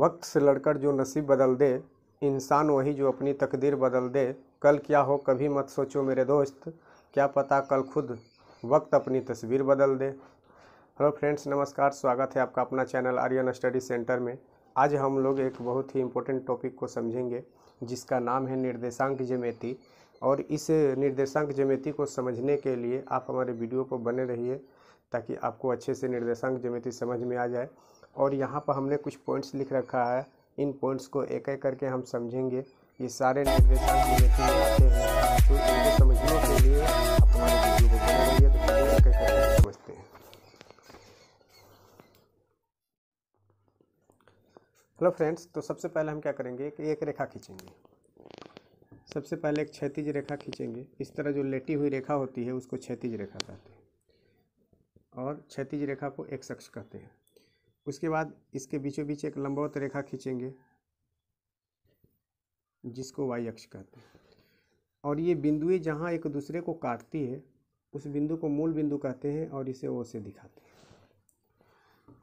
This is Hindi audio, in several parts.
वक्त से लड़कर जो नसीब बदल दे इंसान वही जो अपनी तकदीर बदल दे कल क्या हो कभी मत सोचो मेरे दोस्त क्या पता कल खुद वक्त अपनी तस्वीर बदल दे हेलो फ्रेंड्स नमस्कार स्वागत है आपका अपना चैनल आर्यन स्टडी सेंटर में आज हम लोग एक बहुत ही इम्पोर्टेंट टॉपिक को समझेंगे जिसका नाम है निर्देशांक जमेती और इस निर्देशांक जमेती को समझने के लिए आप हमारे वीडियो को बने रहिए ताकि आपको अच्छे से निर्देशांक जमेती समझ में आ जाए और यहाँ पर हमने कुछ पॉइंट्स लिख रखा है इन पॉइंट्स को एक एक करके हम समझेंगे ये सारे निर्देशांक आते हैं तो इनको समझने के लिए हेलो तो फ्रेंड्स तो सबसे पहले हम क्या करेंगे कि एक रेखा खींचेंगे सबसे पहले एक क्षतिज रेखा खींचेंगे इस तरह जो लेटी हुई रेखा होती है उसको क्षतिज रेखा कहते हैं और क्षतिज रेखा को एक शख्स कहते हैं उसके बाद इसके बीचों बीच एक लंबवत रेखा खींचेंगे जिसको वाई अक्ष कहते हैं और ये बिंदुएं जहाँ एक दूसरे को काटती है उस बिंदु को मूल बिंदु कहते हैं और इसे ओ से दिखाते हैं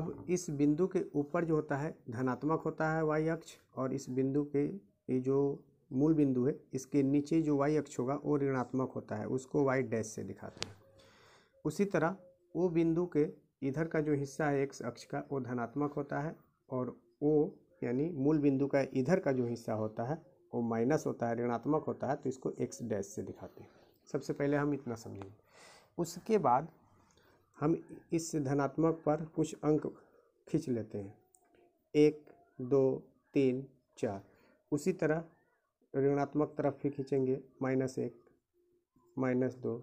अब इस बिंदु के ऊपर जो होता है धनात्मक होता है वाई अक्ष और इस बिंदु के ये जो मूल बिंदु है इसके नीचे जो वाई अक्ष होगा वो ऋणात्मक होता है उसको वाई डैश से दिखाते हैं उसी तरह वो बिंदु के इधर का जो हिस्सा है एक्स अक्ष का वो धनात्मक होता है और ओ यानी मूल बिंदु का इधर का जो हिस्सा होता है वो माइनस होता है ऋणात्मक होता है तो इसको एक्स डैश से दिखाते हैं सबसे पहले हम इतना समझेंगे उसके बाद हम इस धनात्मक पर कुछ अंक खींच लेते हैं एक दो तीन चार उसी तरह ऋणात्मक तरफ भी खींचेंगे माइनस एक माइनस दो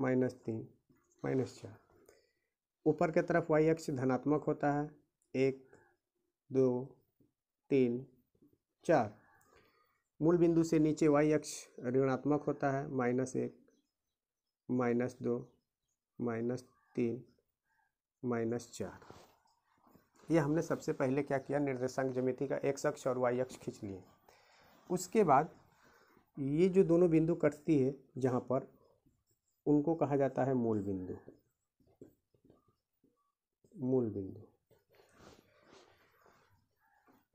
माइनस तीन माइनस चार ऊपर के तरफ वाई अक्ष धनात्मक होता है एक दो तीन चार मूल बिंदु से नीचे वाई अक्ष ऋणात्मक होता है माइनस एक माइनस दो माइनस तीन माइनस चार ये हमने सबसे पहले क्या किया निर्देशांक जमिति का एक्स अक्ष और वाई अक्ष खींच लिए उसके बाद ये जो दोनों बिंदु कटती है जहाँ पर उनको कहा जाता है मूल बिंदु मूल बिंदु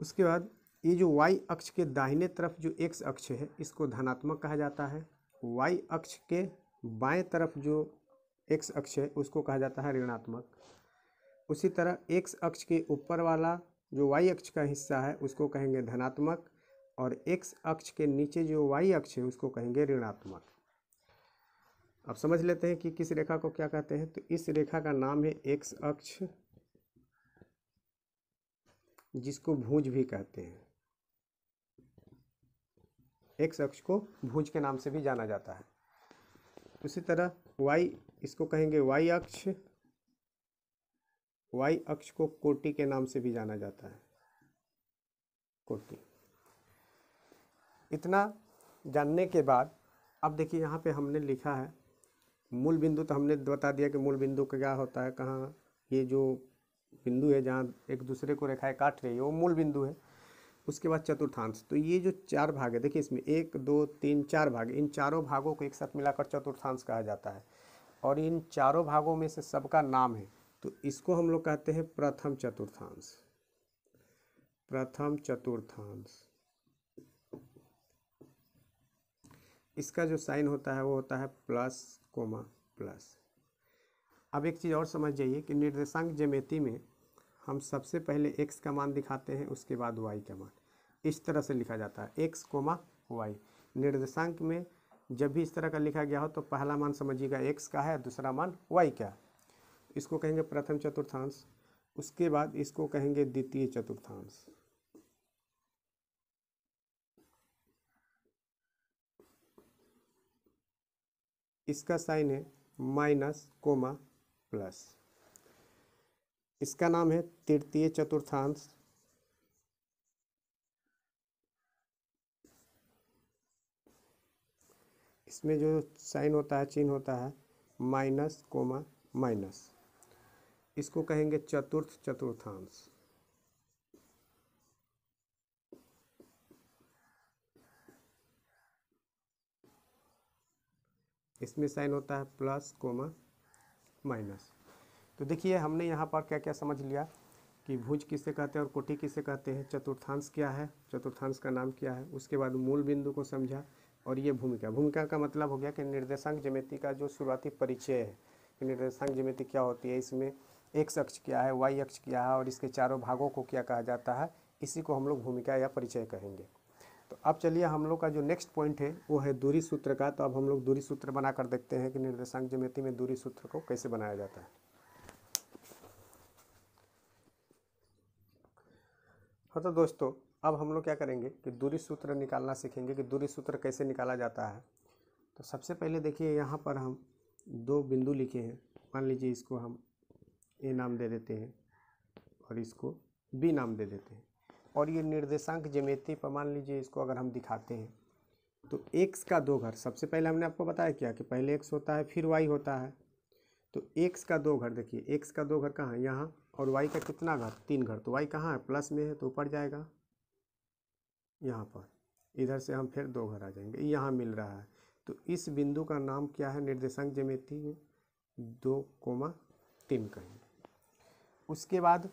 उसके बाद ये जो वाई अक्ष के दाहिने तरफ जो एक्स अक्ष है इसको धनात्मक कहा जाता है वाई अक्ष के बाएं तरफ जो एक्स अक्ष है उसको कहा जाता है ऋणात्मक उसी तरह x अक्ष के ऊपर वाला जो वाई अक्ष का हिस्सा है उसको कहेंगे धनात्मक और x अक्ष के नीचे जो वाई अक्ष है उसको कहेंगे ऋणात्मक अब समझ लेते हैं कि किस रेखा को क्या कहते हैं तो इस रेखा का नाम है एक्स अक्ष जिसको भूज भी कहते हैं एक्स अक्ष को भूज के नाम से भी जाना जाता है उसी तरह वाई इसको कहेंगे वाई अक्ष वाई अक्ष को कोटी के नाम से भी जाना जाता है कोटी इतना जानने के बाद अब देखिए यहाँ पे हमने लिखा है मूल बिंदु तो हमने बता दिया कि मूल बिंदु का क्या होता है कहाँ ये जो बिंदु है जहाँ एक दूसरे को रेखाएं काट रही है वो मूल बिंदु है उसके बाद चतुर्थांश तो ये जो चार भाग है देखिए इसमें एक दो तीन चार भाग इन चारों भागों को एक साथ मिलाकर चतुर्थांश कहा जाता है और इन चारों भागों में से सबका नाम है तो इसको हम लोग कहते हैं प्रथम चतुर्थांश प्रथम चतुर्थांश इसका जो साइन होता है वो होता है प्लस कोमा प्लस अब एक चीज़ और समझ जाइए कि निर्देशांक जमेती में हम सबसे पहले एक्स का मान दिखाते हैं उसके बाद वाई का मान इस तरह से लिखा जाता है एक्स कोमा वाई निर्देशांक में जब भी इस तरह का लिखा गया हो तो पहला मान समझिएगा एक्स का है दूसरा मान वाई का इसको कहेंगे प्रथम चतुर्थांश उसके बाद इसको कहेंगे द्वितीय चतुर्थांश इसका साइन है माइनस कोमा प्लस इसका नाम है तृतीय चतुर्थांश इसमें जो साइन होता है चिन्ह होता है माइनस कोमा माइनस इसको कहेंगे चतुर्थ चतुर्थांश इसमें साइन होता है प्लस कोमा माइनस तो देखिए हमने यहाँ पर क्या क्या समझ लिया कि भुज किसे कहते हैं और कोटि किसे कहते हैं चतुर्थांश क्या है चतुर्थांश का नाम क्या है उसके बाद मूल बिंदु को समझा और ये भूमिका भूमिका का मतलब हो गया कि निर्देशांक जमिति का जो शुरुआती परिचय है कि निर्देशांक ज्यामिति क्या होती है इसमें एक्स अक्ष क्या है वाई अक्ष क्या है और इसके चारों भागों को क्या कहा जाता है इसी को हम लोग भूमिका या परिचय कहेंगे तो अब चलिए हम लोग का जो नेक्स्ट पॉइंट है वो है दूरी सूत्र का तो अब हम लोग दूरी सूत्र बनाकर देखते हैं कि निर्देशांक ज्योमेट्री में दूरी सूत्र को कैसे बनाया जाता है हाँ तो दोस्तों अब हम लोग क्या करेंगे कि दूरी सूत्र निकालना सीखेंगे कि दूरी सूत्र कैसे निकाला जाता है तो सबसे पहले देखिए यहाँ पर हम दो बिंदु लिखे हैं मान लीजिए इसको हम ए नाम दे देते हैं और इसको बी नाम दे देते हैं और ये निर्देशांक जमेती पर मान लीजिए इसको अगर हम दिखाते हैं तो एक्स का दो घर सबसे पहले हमने आपको बताया क्या कि पहले एक्स होता है फिर वाई होता है तो एक्स का दो घर देखिए एक्स का दो घर कहाँ है यहाँ और वाई का कितना घर तीन घर तो वाई कहाँ है प्लस में है तो ऊपर जाएगा यहाँ पर इधर से हम फिर दो घर आ जाएंगे यहाँ मिल रहा है तो इस बिंदु का नाम क्या है निर्देशांक जमेती दो कोमा तीन कहेंगे उसके बाद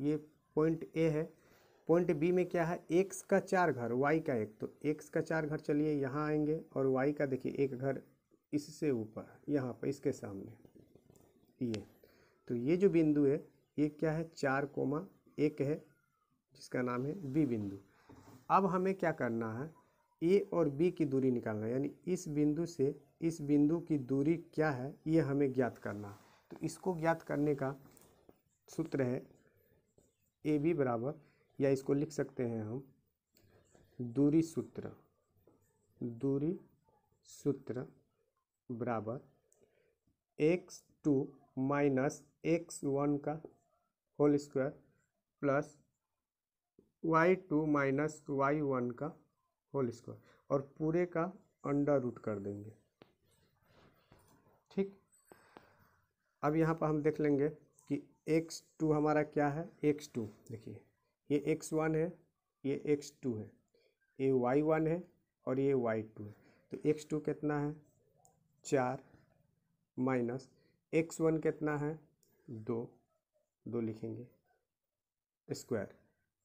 ये पॉइंट ए है पॉइंट बी में क्या है एक्स का चार घर वाई का एक तो एक्स का चार घर चलिए यहाँ आएंगे और वाई का देखिए एक घर इससे ऊपर यहाँ पर इसके सामने ये तो ये जो बिंदु है ये क्या है चार कोमा एक है जिसका नाम है बी बिंदु अब हमें क्या करना है ए और बी की दूरी निकालना है यानी इस बिंदु से इस बिंदु की दूरी क्या है ये हमें ज्ञात करना है तो इसको ज्ञात करने का सूत्र है ए बी बराबर या इसको लिख सकते हैं हम दूरी सूत्र दूरी सूत्र बराबर X two minus X one का whole square plus Y two minus Y one का होल स्क्वायर और पूरे का अंडर रूट कर देंगे ठीक अब यहाँ पर हम देख लेंगे कि एक्स टू हमारा क्या है एक्स टू देखिए ये एक्स वन है ये एक्स टू है ये वाई वन है और ये वाई टू है तो एक्स टू कितना है चार माइनस एक्स वन कितना है दो दो लिखेंगे स्क्वायर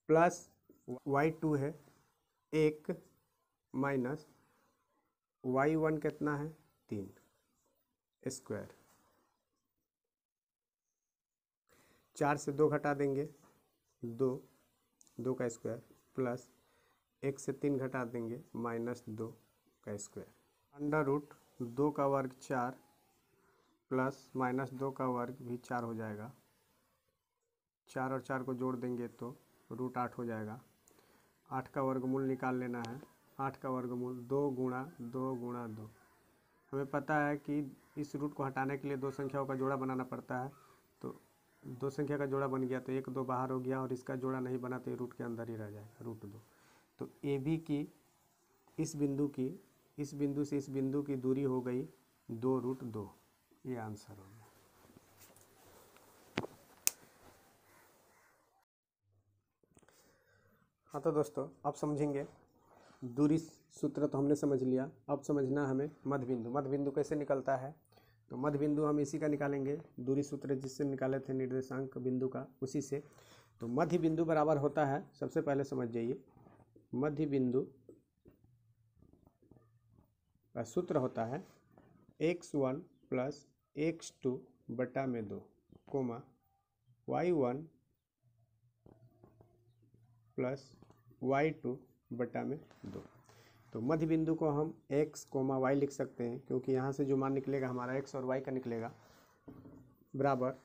प्लस वाई टू है एक माइनस वाई वन कितना है तीन स्क्वायर चार से दो घटा देंगे दो दो का स्क्वायर प्लस एक से तीन घटा देंगे माइनस दो का स्क्वायर अंडर रूट दो का वर्ग चार प्लस माइनस दो का वर्ग भी चार हो जाएगा चार और चार को जोड़ देंगे तो रूट आठ हो जाएगा आठ का वर्गमूल निकाल लेना है आठ का वर्गमूल दो गुणा दो गुणा दो हमें पता है कि इस रूट को हटाने के लिए दो संख्याओं का जोड़ा बनाना पड़ता है दो संख्या का जोड़ा बन गया तो एक दो बाहर हो गया और इसका जोड़ा नहीं बना तो ये रूट के अंदर ही रह जाएगा रूट दो तो ए बी की इस बिंदु की इस बिंदु से इस बिंदु की दूरी हो गई दो रूट दो ये आंसर हो गया हाँ तो दोस्तों अब समझेंगे दूरी सूत्र तो हमने समझ लिया अब समझना हमें मध्य बिंदु मध्य बिंदु कैसे निकलता है तो मध्य बिंदु हम इसी का निकालेंगे दूरी सूत्र जिससे निकाले थे निर्देशांक बिंदु का उसी से तो मध्य बिंदु बराबर होता है सबसे पहले समझ जाइए मध्य बिंदु का सूत्र होता है X one plus X two बटा में दो comma Y one plus Y two बटा में दो तो मध्य बिंदु को हम एक्स कोमा वाई लिख सकते हैं क्योंकि यहाँ से जो मान निकलेगा हमारा एक्स और वाई का निकलेगा बराबर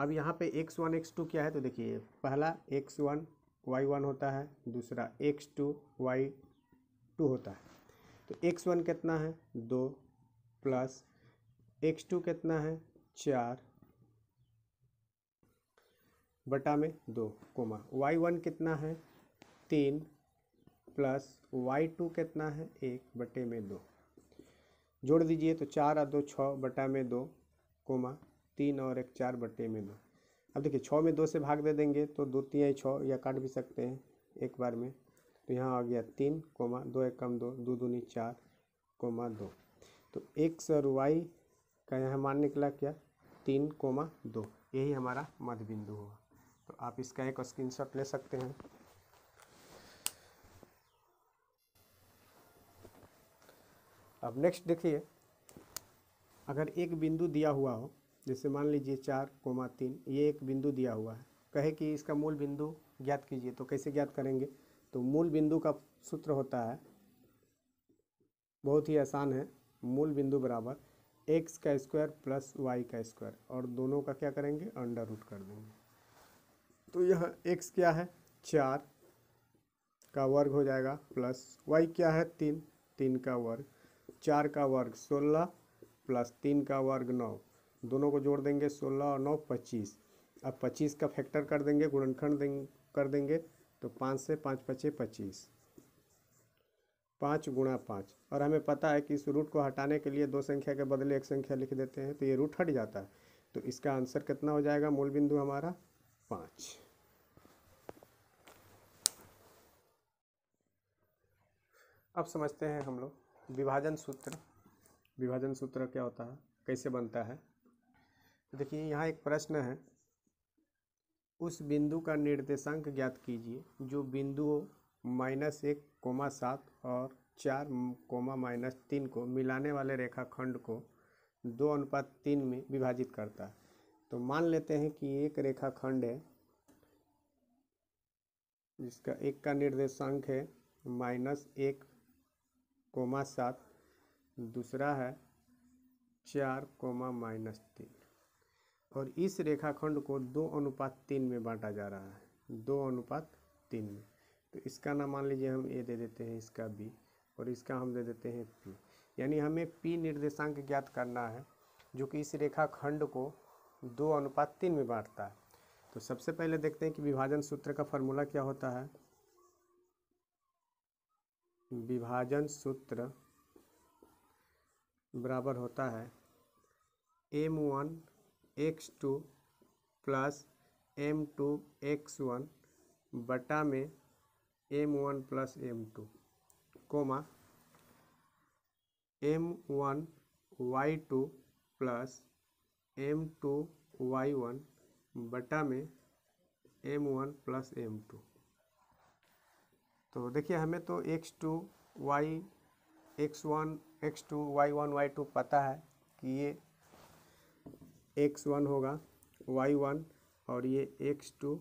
अब यहाँ पे एक्स वन एक्स टू क्या है तो देखिए पहला एक्स वन वाई वन होता है दूसरा एक्स टू वाई टू होता है तो एक्स वन कितना है दो प्लस एक्स टू कितना है चार बटा में दो कोमा वाई वन कितना है तीन प्लस वाई टू कितना है एक बटे में दो जोड़ दीजिए तो चार और दो छः बटा में दो कोमा तीन और एक चार बटे में दो अब देखिए छः में दो से भाग दे देंगे तो दो तीन छः या काट भी सकते हैं एक बार में तो यहाँ आ गया तीन कोमा दो एक कम दो दो दूनी चार कोमा दो तो एक्स और वाई का यहाँ मान निकला क्या तीन कोमा दो यही हमारा मध्य बिंदु हुआ तो आप इसका एक स्क्रीनशॉट ले सकते हैं अब नेक्स्ट देखिए अगर एक बिंदु दिया हुआ हो जैसे मान लीजिए चार कोमा तीन ये एक बिंदु दिया हुआ है कहे कि इसका मूल बिंदु ज्ञात कीजिए तो कैसे ज्ञात करेंगे तो मूल बिंदु का सूत्र होता है बहुत ही आसान है मूल बिंदु बराबर एक्स का स्क्वायर प्लस वाई का स्क्वायर और दोनों का क्या करेंगे अंडर रूट कर देंगे तो यह एक्स क्या है चार का वर्ग हो जाएगा प्लस वाई क्या है तीन तीन का वर्ग चार का वर्ग सोलह प्लस तीन का वर्ग नौ दोनों को जोड़ देंगे सोलह और नौ पच्चीस अब पच्चीस का फैक्टर कर देंगे गुणनखंड दें, कर देंगे तो पाँच से पाँच पचे पच्चीस पाँच गुणा पाँच और हमें पता है कि इस रूट को हटाने के लिए दो संख्या के बदले एक संख्या लिख देते हैं तो ये रूट हट जाता है तो इसका आंसर कितना हो जाएगा मूल बिंदु हमारा पाँच अब समझते हैं हम लोग विभाजन सूत्र विभाजन सूत्र क्या होता है कैसे बनता है तो देखिए यहाँ एक प्रश्न है उस बिंदु का निर्देशांक ज्ञात कीजिए जो बिंदुओं माइनस एक कोमा सात और चार कोमा माइनस तीन को मिलाने वाले रेखाखंड को दो अनुपात तीन में विभाजित करता है तो मान लेते हैं कि एक रेखाखंड है जिसका एक का निर्देशांक है माइनस एक कोमा सात दूसरा है चार कोमा माइनस तीन और इस रेखाखंड को दो अनुपात तीन में बांटा जा रहा है दो अनुपात तीन में तो इसका नाम मान लीजिए हम ए दे देते हैं इसका बी और इसका हम दे देते हैं पी यानी हमें पी निर्देशांक ज्ञात करना है जो कि इस रेखाखंड को दो अनुपात तीन में बांटता है तो सबसे पहले देखते हैं कि विभाजन सूत्र का फॉर्मूला क्या होता है विभाजन सूत्र बराबर होता है M one X two plus M two X one बटा में M one plus M two comma M one Y two plus M two Y one बटा में M one plus M two तो देखिए हमें तो X two Y X one X two Y one Y two पता है कि ये एक्स वन होगा वाई वन और ये एक्स टू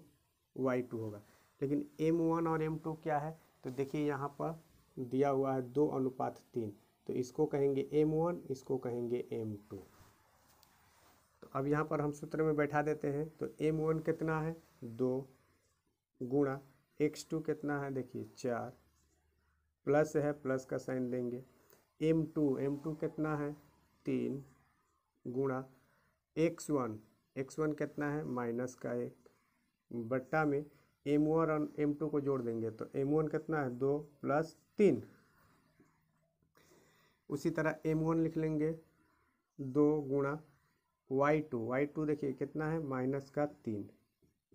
वाई टू होगा लेकिन एम वन और एम टू क्या है तो देखिए यहाँ पर दिया हुआ है दो अनुपात तीन तो इसको कहेंगे एम वन इसको कहेंगे एम टू तो अब यहाँ पर हम सूत्र में बैठा देते हैं तो एम वन कितना है दो गुणा एक्स टू कितना है देखिए चार प्लस है प्लस का साइन देंगे एम टू एम टू कितना है तीन गुणा एक्स वन एक्स वन कितना है माइनस का एक बट्टा में एम वन और एम टू को जोड़ देंगे तो एम वन कितना है दो प्लस तीन उसी तरह एम वन लिख लेंगे दो गुणा वाई टू वाई टू देखिए कितना है माइनस का तीन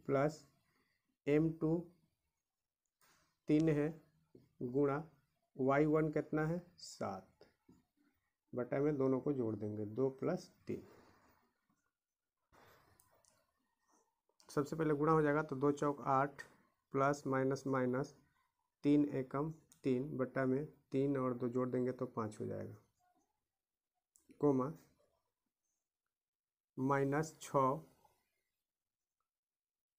प्लस एम टू तीन है गुणा वाई वन कितना है सात बटा में दोनों को जोड़ देंगे दो प्लस तीन सबसे पहले गुणा हो जाएगा तो दो चौक आठ प्लस माइनस माइनस तीन एकम तीन बटा में तीन और दो जोड़ देंगे तो पाँच हो जाएगा कोमा माइनस छ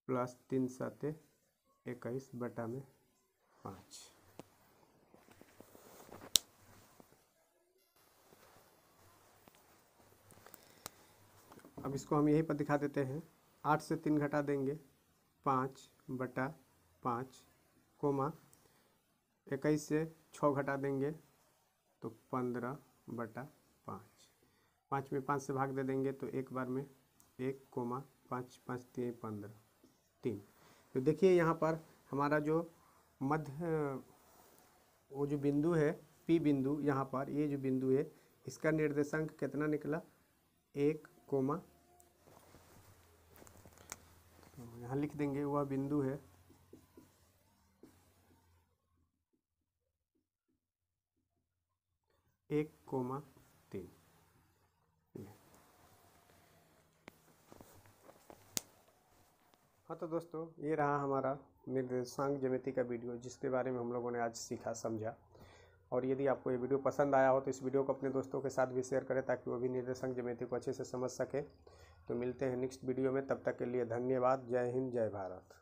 प्लस तीन सात इक्कीस बटा में पाँच अब इसको हम यहीं पर दिखा देते हैं आठ से तीन घटा देंगे पाँच बटा पाँच कोमा इक्कीस से छः घटा देंगे तो पंद्रह बटा पाँच पाँच में पाँच से भाग दे देंगे तो एक बार में एक कोमा पाँच पाँच तीन पंद्रह तीन तो देखिए यहाँ पर हमारा जो मध्य वो जो बिंदु है पी बिंदु यहाँ पर ये जो बिंदु है इसका निर्देशांक कितना निकला एक कोमा यहाँ लिख देंगे वह बिंदु है एक कोमा तीन हाँ तो दोस्तों ये रहा हमारा निर्देशांक ज्यामिति का वीडियो जिसके बारे में हम लोगों ने आज सीखा समझा और यदि आपको ये वीडियो पसंद आया हो तो इस वीडियो को अपने दोस्तों के साथ भी शेयर करें ताकि वो भी निर्देशांक ज्यामिति को अच्छे से समझ सके तो मिलते हैं नेक्स्ट वीडियो में तब तक के लिए धन्यवाद जय हिंद जय भारत